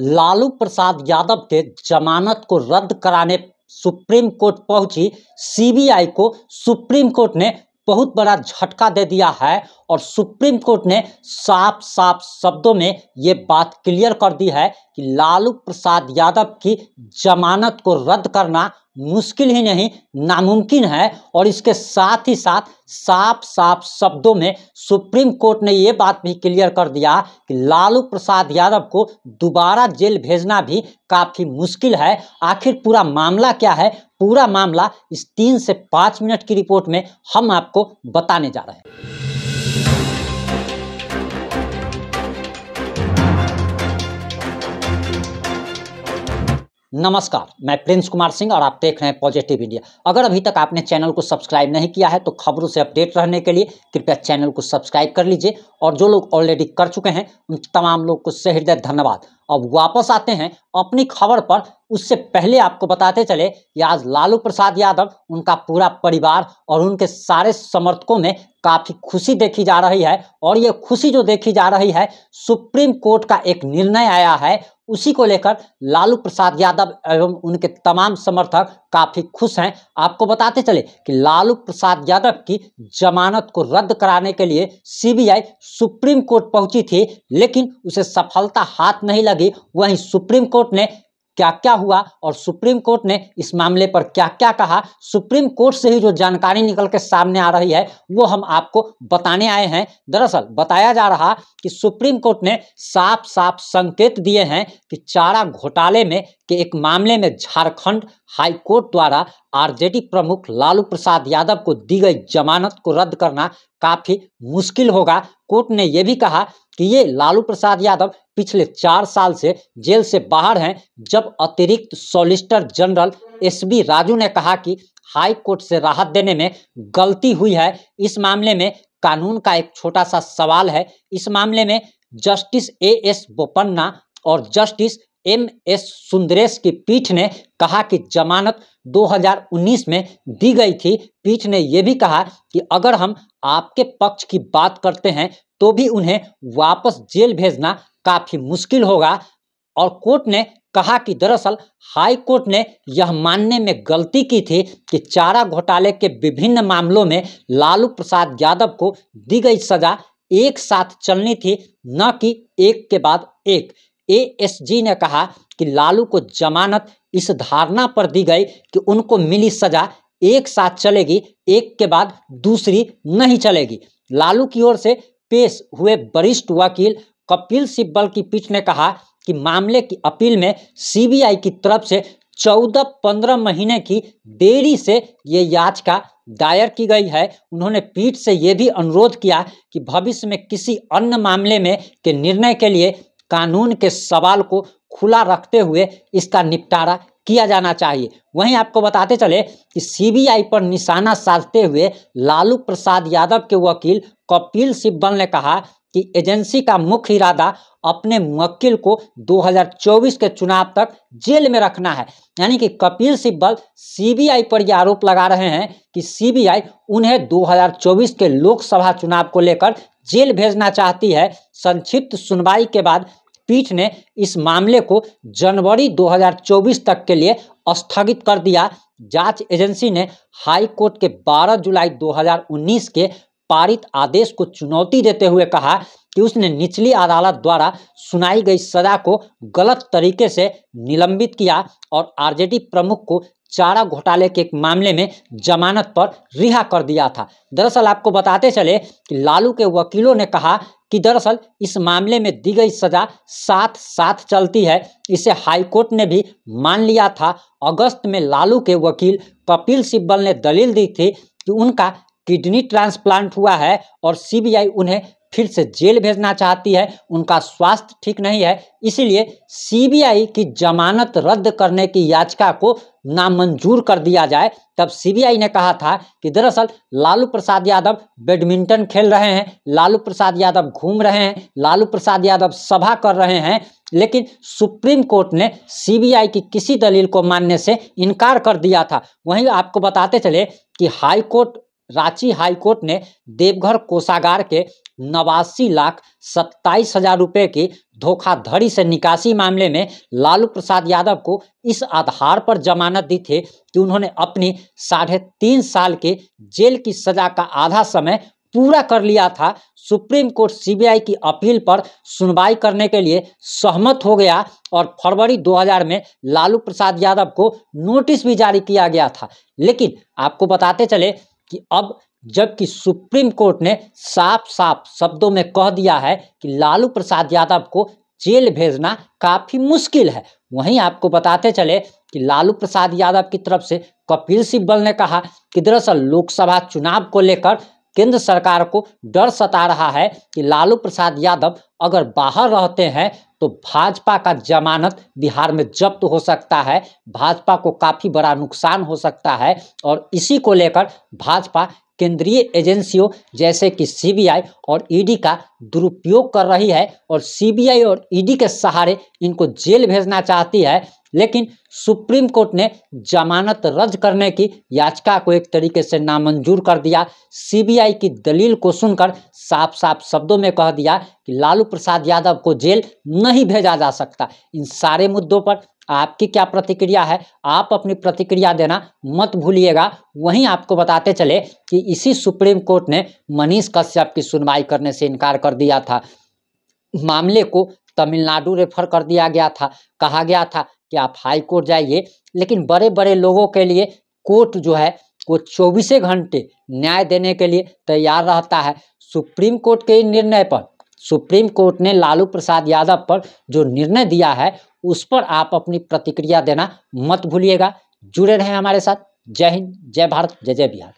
लालू प्रसाद यादव के जमानत को रद्द कराने सुप्रीम कोर्ट पहुंची सीबीआई को सुप्रीम कोर्ट ने बहुत बड़ा झटका दे दिया है और सुप्रीम कोर्ट ने साफ साफ शब्दों में ये बात क्लियर कर दी है कि लालू प्रसाद यादव की जमानत को रद्द करना मुश्किल ही नहीं नामुमकिन है और इसके साथ ही साथ साफ साफ शब्दों में सुप्रीम कोर्ट ने ये बात भी क्लियर कर दिया कि लालू प्रसाद यादव को दोबारा जेल भेजना भी काफ़ी मुश्किल है आखिर पूरा मामला क्या है पूरा मामला इस तीन से पाँच मिनट की रिपोर्ट में हम आपको बताने जा रहे हैं नमस्कार मैं प्रिंस कुमार सिंह और आप देख रहे हैं पॉजिटिव इंडिया अगर अभी तक आपने चैनल को सब्सक्राइब नहीं किया है तो खबरों से अपडेट रहने के लिए कृपया चैनल को सब्सक्राइब कर लीजिए और जो लोग ऑलरेडी कर चुके हैं उन तमाम लोग को सहृदय धन्यवाद अब वापस आते हैं अपनी खबर पर उससे पहले आपको बताते चले कि आज लालू प्रसाद यादव उनका पूरा परिवार और उनके सारे समर्थकों में काफ़ी खुशी देखी जा रही है और ये खुशी जो देखी जा रही है सुप्रीम कोर्ट का एक निर्णय आया है उसी को लेकर लालू प्रसाद यादव एवं उनके तमाम समर्थक काफ़ी खुश हैं आपको बताते चले कि लालू प्रसाद यादव की जमानत को रद्द कराने के लिए सीबीआई सुप्रीम कोर्ट पहुंची थी लेकिन उसे सफलता हाथ नहीं लगी वहीं सुप्रीम कोर्ट ने क्या क्या हुआ और सुप्रीम कोर्ट ने इस मामले पर क्या क्या कहा सुप्रीम कोर्ट से ही जो जानकारी निकल के सामने आ रही है वो हम आपको बताने आए हैं दरअसल बताया जा रहा कि सुप्रीम कोर्ट ने साफ साफ संकेत दिए हैं कि चारा घोटाले में के एक मामले में झारखंड हाईकोर्ट द्वारा आरजेडी प्रमुख लालू प्रसाद यादव को दी गई जमानत को रद्द करना काफी मुश्किल होगा कोर्ट ने यह भी कहा कि ये लालू प्रसाद यादव पिछले चार साल से जेल से बाहर हैं जब अतिरिक्त solicitor general S B Raju ने कहा कि हाई कोर्ट से राहत देने में गलती हुई है इस मामले में कानून का एक छोटा सा सवाल है इस मामले में जस्टिस ए एस बोपन्ना और जस्टिस एम एस सुंदरेश की पीठ ने कहा कि जमानत 2019 में दी गई थी पीठ ने यह भी कहा कि अगर हम आपके पक्ष की बात करते हैं तो भी उन्हें वापस जेल भेजना काफ़ी मुश्किल होगा और कोर्ट ने कहा कि दरअसल हाई कोर्ट ने यह मानने में गलती की थी कि चारा घोटाले के विभिन्न मामलों में लालू प्रसाद यादव को दी गई सजा एक साथ चलनी थी न कि एक के बाद एक एएसजी ने कहा कि लालू को जमानत इस धारणा पर दी गई कि उनको मिली सजा एक साथ चलेगी एक के बाद दूसरी नहीं चलेगी लालू की ओर से पेश हुए वरिष्ठ वकील कपिल सिब्बल की पीठ ने कहा कि मामले की अपील में सीबीआई की तरफ से चौदह पंद्रह महीने की देरी से ये याचिका दायर की गई है उन्होंने पीठ से ये भी अनुरोध किया कि भविष्य में किसी अन्य मामले में के निर्णय के लिए कानून के सवाल को खुला रखते हुए इसका निपटारा किया जाना चाहिए वहीं आपको बताते चले कि सीबीआई पर निशाना साधते हुए लालू प्रसाद यादव के वकील कपिल सिब्बल ने कहा कि एजेंसी का मुख्य इरादा अपने मुक्किल को 2024 के चुनाव तक जेल में रखना है यानी कि कपिल सिब्बल सीबीआई पर यह आरोप लगा रहे हैं कि सीबीआई उन्हें 2024 के लोकसभा चुनाव को लेकर जेल भेजना चाहती है संक्षिप्त सुनवाई के बाद पीठ ने इस मामले को जनवरी 2024 तक के लिए स्थगित कर दिया जांच एजेंसी ने हाई कोर्ट के 12 जुलाई 2019 के पारित आदेश को चुनौती देते हुए कहा कि उसने निचली अदालत द्वारा सुनाई गई सजा को गलत तरीके से निलंबित किया और आरजेडी प्रमुख को चारा घोटाले के एक मामले में जमानत पर रिहा कर दिया था दरअसल आपको बताते चले कि लालू के वकीलों ने कहा कि दरअसल इस मामले में दी गई सजा साथ साथ चलती है इसे हाईकोर्ट ने भी मान लिया था अगस्त में लालू के वकील कपिल सिब्बल ने दलील दी थी कि उनका किडनी ट्रांसप्लांट हुआ है और सीबीआई उन्हें फिर से जेल भेजना चाहती है उनका स्वास्थ्य ठीक नहीं है इसीलिए सीबीआई की जमानत रद्द करने की याचिका को नामंजूर कर दिया जाए तब सीबीआई ने कहा था कि दरअसल लालू प्रसाद यादव बैडमिंटन खेल रहे हैं लालू प्रसाद यादव घूम रहे हैं लालू प्रसाद यादव सभा कर रहे हैं लेकिन सुप्रीम कोर्ट ने सीबीआई की किसी दलील को मानने से इनकार कर दिया था वहीं आपको बताते चले कि हाई कोर्ट रांची हाईकोर्ट ने देवघर कोषागार के नवासी लाख सत्ताईस हजार रुपये की धोखाधड़ी से निकासी मामले में लालू प्रसाद यादव को इस आधार पर जमानत दी थी कि उन्होंने अपनी साढ़े तीन साल के जेल की सजा का आधा समय पूरा कर लिया था सुप्रीम कोर्ट सीबीआई की अपील पर सुनवाई करने के लिए सहमत हो गया और फरवरी 2000 में लालू प्रसाद यादव को नोटिस भी जारी किया गया था लेकिन आपको बताते चले कि अब जबकि सुप्रीम कोर्ट ने साफ साफ शब्दों में कह दिया है कि लालू प्रसाद यादव को जेल भेजना काफ़ी मुश्किल है वहीं आपको बताते चले कि लालू प्रसाद यादव की तरफ से कपिल सिब्बल ने कहा कि दरअसल लोकसभा चुनाव को लेकर केंद्र सरकार को डर सता रहा है कि लालू प्रसाद यादव अगर बाहर रहते हैं तो भाजपा का जमानत बिहार में जब्त हो सकता है भाजपा को काफ़ी बड़ा नुकसान हो सकता है और इसी को लेकर भाजपा केंद्रीय एजेंसियों जैसे कि सीबीआई और ईडी का दुरुपयोग कर रही है और सीबीआई और ईडी के सहारे इनको जेल भेजना चाहती है लेकिन सुप्रीम कोर्ट ने जमानत रद्द करने की याचिका को एक तरीके से नामंजूर कर दिया सीबीआई की दलील को सुनकर साफ साफ शब्दों में कह दिया कि लालू प्रसाद यादव को जेल नहीं भेजा जा सकता इन सारे मुद्दों पर आपकी क्या प्रतिक्रिया है आप अपनी प्रतिक्रिया देना मत भूलिएगा वहीं आपको बताते चले कि इसी सुप्रीम कोर्ट ने मनीष कश्यप की सुनवाई करने से इनकार कर दिया था मामले को तमिलनाडु रेफर कर दिया गया था कहा गया था कि आप हाई कोर्ट जाइए लेकिन बड़े बड़े लोगों के लिए कोर्ट जो है वो चौबीसें घंटे न्याय देने के लिए तैयार रहता है सुप्रीम कोर्ट के निर्णय पर सुप्रीम कोर्ट ने लालू प्रसाद यादव पर जो निर्णय दिया है उस पर आप अपनी प्रतिक्रिया देना मत भूलिएगा जुड़े रहें हमारे साथ जय हिंद जय भारत जय जय बिहार